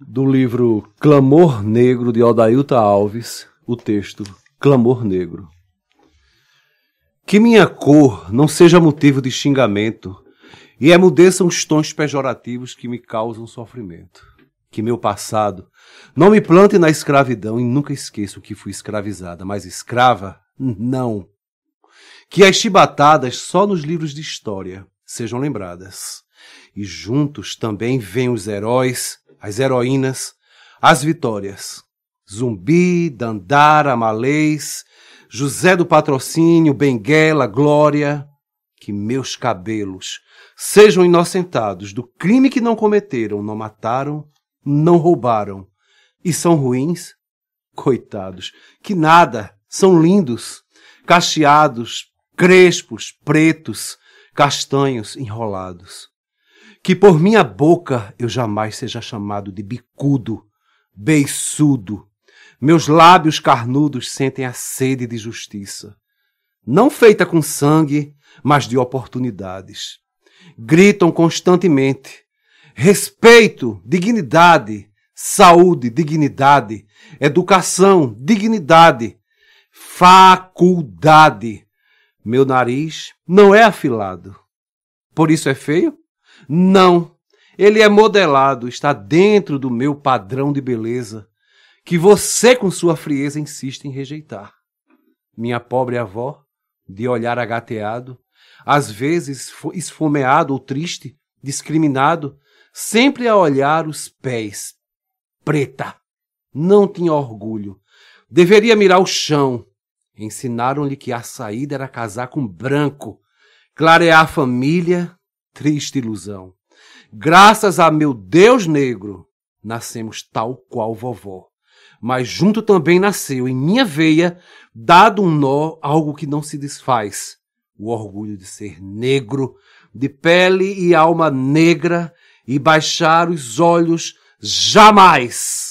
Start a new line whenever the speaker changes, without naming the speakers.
do livro Clamor Negro de Odailta Alves, o texto Clamor Negro. Que minha cor não seja motivo de xingamento e emudeçam é os tons pejorativos que me causam sofrimento. Que meu passado não me plante na escravidão e nunca esqueça que fui escravizada, mas escrava, não. Que as chibatadas só nos livros de história sejam lembradas. E juntos também vêm os heróis as heroínas, as vitórias. Zumbi, Dandara, Malês, José do Patrocínio, Benguela, Glória. Que meus cabelos sejam inocentados do crime que não cometeram, não mataram, não roubaram. E são ruins? Coitados, que nada, são lindos, cacheados, crespos, pretos, castanhos enrolados que por minha boca eu jamais seja chamado de bicudo, beiçudo. Meus lábios carnudos sentem a sede de justiça, não feita com sangue, mas de oportunidades. Gritam constantemente: respeito, dignidade, saúde, dignidade, educação, dignidade, faculdade. Meu nariz não é afilado. Por isso é feio? Não. Ele é modelado, está dentro do meu padrão de beleza, que você, com sua frieza, insiste em rejeitar. Minha pobre avó, de olhar agateado, às vezes esfomeado ou triste, discriminado, sempre a olhar os pés. Preta. Não tinha orgulho. Deveria mirar o chão. Ensinaram-lhe que a saída era casar com branco, clarear a família, triste ilusão. Graças a meu Deus negro, nascemos tal qual vovó. Mas junto também nasceu em minha veia, dado um nó, algo que não se desfaz: o orgulho de ser negro, de pele e alma negra, e baixar os olhos jamais